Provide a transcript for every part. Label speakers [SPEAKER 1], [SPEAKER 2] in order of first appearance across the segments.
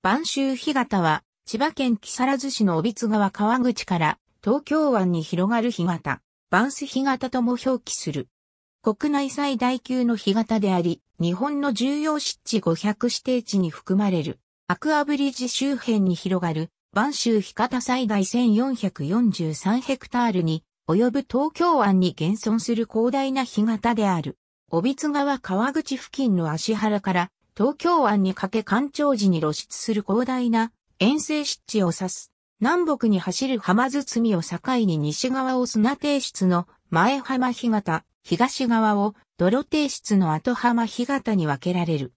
[SPEAKER 1] 晩秋干潟は、千葉県木更津市の帯津川川口から東京湾に広がる干潟、バンス干潟とも表記する。国内最大級の干潟であり、日本の重要湿地500指定地に含まれる、アクアブリッジ周辺に広がる、晩秋干潟最大1443ヘクタールに及ぶ東京湾に現存する広大な干潟である。帯津川川口付近の足原から東京湾にかけ干潮時に露出する広大な遠征湿地を指す。南北に走る浜堤を境に西側を砂提出の前浜干潟、東側を泥提出の後浜干潟に分けられる。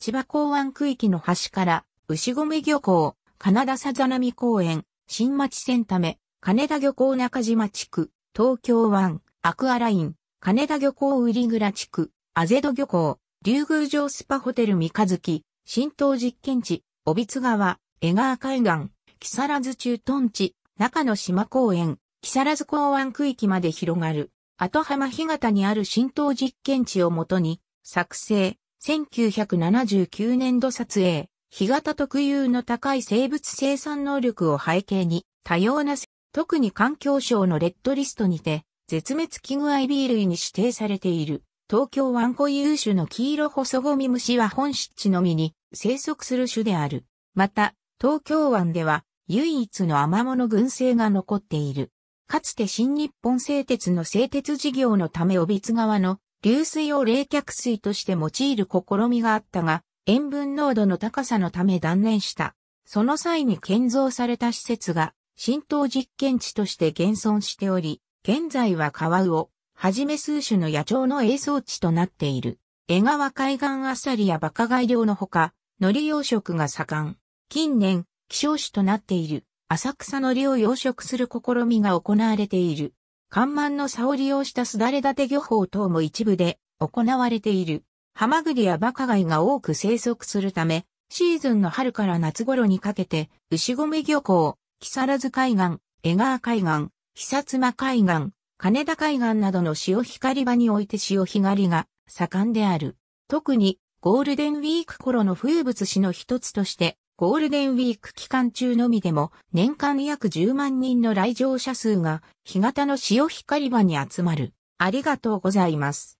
[SPEAKER 1] 千葉港湾区域の端から牛込漁港、カナダさざ波公園、新町線ため、金田漁港中島地区、東京湾、アクアライン、金田漁港瓜倉地区、アゼド漁港、竜宮城スパホテル三日月、新島実験地、帯津川、江川海岸、木更津駐屯地、中野島公園、木更津港湾区域まで広がる、後浜干潟にある新島実験地をもとに、作成、1979年度撮影、干潟特有の高い生物生産能力を背景に、多様な、特に環境省のレッドリストにて、絶滅危惧 i B 類に指定されている。東京湾固有種の黄色細ゴミ虫は本湿地のみに生息する種である。また、東京湾では唯一のアマモの群生が残っている。かつて新日本製鉄の製鉄事業のため尾津川の流水を冷却水として用いる試みがあったが、塩分濃度の高さのため断念した。その際に建造された施設が浸透実験地として現存しており、現在は川をはじめ数種の野鳥の映像地となっている。江川海岸あさりやバカガイ漁のほか、海苔養殖が盛ん。近年、希少種となっている浅草海苔を養殖する試みが行われている。看板の差を利用したすだれ立て漁法等も一部で行われている。ハマグリやバカガイが多く生息するため、シーズンの春から夏頃にかけて、牛込漁港、木更津海岸、江川海岸、久妻海岸、金田海岸などの潮光り場において潮干狩りが盛んである。特にゴールデンウィーク頃の風物詩の一つとして、ゴールデンウィーク期間中のみでも年間約10万人の来場者数が干潟の潮光り場に集まる。ありがとうございます。